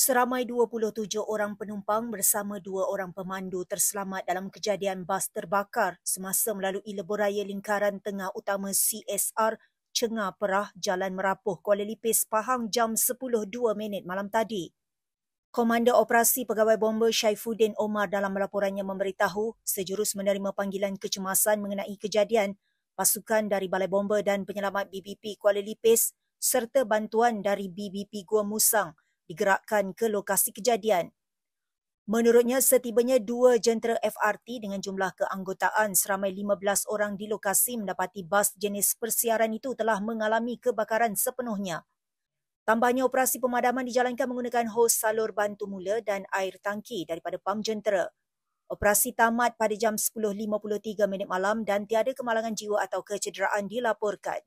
Seramai 27 orang penumpang bersama dua orang pemandu terselamat dalam kejadian bas terbakar semasa melalui lebuh raya lingkaran tengah utama CSR Cengah Perah Jalan Merapuh Kuala Lipis Pahang jam 10.02 minit malam tadi. Komander Operasi Pegawai Bomber Syaifuddin Omar dalam laporannya memberitahu sejurus menerima panggilan kecemasan mengenai kejadian, pasukan dari Balai Bomber dan Penyelamat BBP Kuala Lipis serta bantuan dari BBP Gua Musang – digerakkan ke lokasi kejadian. Menurutnya, setibanya dua jentera FRT dengan jumlah keanggotaan seramai 15 orang di lokasi mendapati bas jenis persiaran itu telah mengalami kebakaran sepenuhnya. Tambahnya operasi pemadaman dijalankan menggunakan hos salur bantu mula dan air tangki daripada pam jentera. Operasi tamat pada jam 10.53 minit malam dan tiada kemalangan jiwa atau kecederaan dilaporkan.